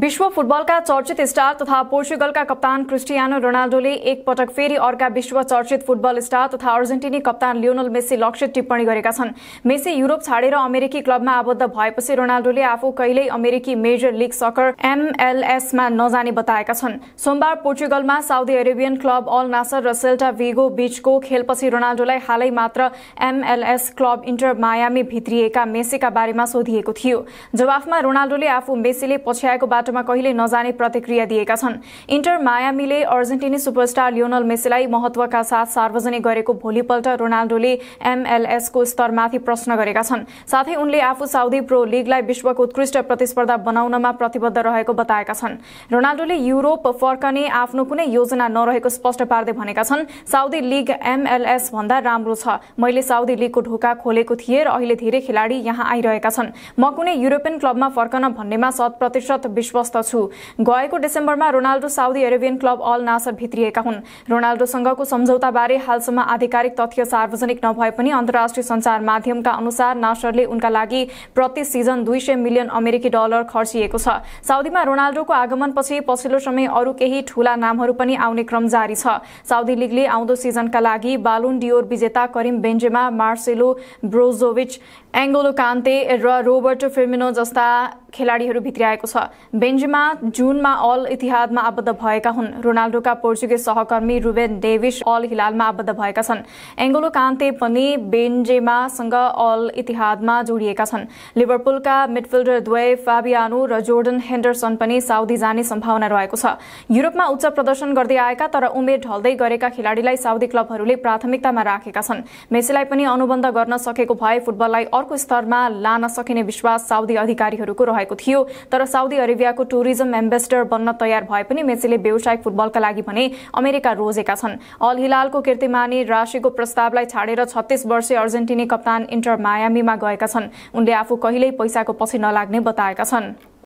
विश्व फुटबलका चर्चित स्टार तथा पोर्चुगलका कप्तान क्रिस्टियानो रोनाल्डोले एकपटक फेरि अर्का विश्व चर्चित फुटबल स्टार तथा अर्जेन्टिनी कप्तान लियोनल मेस्सी लक्षित टिप्पणी गरेका छन् मेस्सी युरोप छाडेर अमेरिकी क्लबमा आबद्ध भएपछि रोनाल्डोले आफू कहिल्यै अमेरिकी मेजर लिग सकर एमएलएसमा नजाने बताएका छन् सोमबार पोर्चुगलमा Saudi Arabian club Al Nassr र सेल्टा भिगो बीचको खेलपछि रोनाल्डोलाई हालै मात्र एमएलएस क्लब इन्टर मायामी भित्रिएका मेसीका बारेमा सोधिएको थियो जवाफमा रोनाल्डोले आफू मेसीले पछ्याएकोबाट बाटोमा कहिल्यै नजाने प्रतिक्रिया दिएका छन् इन्टर मायामीले अर्जेन्टिनी सुपरस्टार लियोनल मेसीलाई महत्वका साथ सार्वजनिक गरेको भोलिपल्ट रोनाल्डोले एमएलएसको स्तरमाथि प्रश्न गरेका छन् साथै उनले आफू साउदी प्रो लिगलाई विश्वको उत्कृष्ट प्रतिस्पर्धा बनाउनमा प्रतिबद्ध रहेको बताएका छन् रोनाल्डोले युरोप फर्कने आफ्नो कुनै योजना नरहेको स्पष्ट पार्दै भनेका छन् साउदी लिग एमएलएस भन्दा राम्रो छ मैले साउदी लिगको ढोका खोलेको थिएँ र अहिले धेरै खेलाडी यहाँ आइरहेका छन् म कुनै युरोपियन क्लबमा फर्कन भन्नेमा शत प्रतिशत विश्व आश्वस्त छु गएको डिसेम्बरमा Ronaldo Saudi Arabian club Al Nassr भित्रिएका हुन् रोनाल्डोसँगको सम्झौताबारे हालसम्म आधिकारिक तथ्य सार्वजनिक नभए पनि अन्तर्राष्ट्रिय सञ्चार माध्यमका अनुसार नासरले उनका लागि प्रति सिजन दुई सय मिलियन अमेरिकी डलर खर्चिएको छ साउदीमा रोनाल्डोको आगमनपछि पछिल्लो समय अरू केही ठूला नामहरू पनि आउने क्रम जारी छ साउदी लिगले आउँदो सिजनका लागि बालुन डियोर विजेता करिम बेन्जेमा मार्सेलो ब्रोजोविच एङ्गोलो कान्ते र रोबर्ट फेर्मिनो जस्ता खेलाडीहरू भित्रिआएको छ बेन्जिमा जुनमा अल इतिहादमा आबद्ध भएका हुन् रोनाल्डोका पोर्चुगिज सहकर्मी रुबेन डेभिस अल हिलालमा आबद्ध भएका छन् एङ्गोलो कान्ते पनि बेन्जेमासँग अल इतिहादमा जोडिएका छन् लिभरपुलका मिडफिल्डर द्वय फाबियानो र जोर्डन हेन्डरसन पनि साउदी जाने सम्भावना रहेको छ युरोपमा उच्च प्रदर्शन गर्दै आएका तर उमेर ढल्दै गरेका खेलाडीलाई साउदी क्लबहरूले प्राथमिकतामा राखेका छन् मेसीलाई पनि अनुबन्ध गर्न सकेको भए फुटबललाई अर्को स्तरमा लान सकिने विश्वास साउदी अधिकारीहरूको रहेको थियो तर साउदी अरेबिया को टुरिज्म एम्बेसडर बन्न तयार भए पनि मेसीले व्यावसायिक फुटबलका लागि भने अमेरिका रोजेका छन् अल हिलालको कीर्तिमानी राशिको प्रस्तावलाई छाडेर छत्तीस वर्षीय अर्जेन्टिनी कप्तान इन्टर मायामीमा गएका छन् उनले आफू कहिल्यै पैसाको पछि नलाग्ने बताएका छन्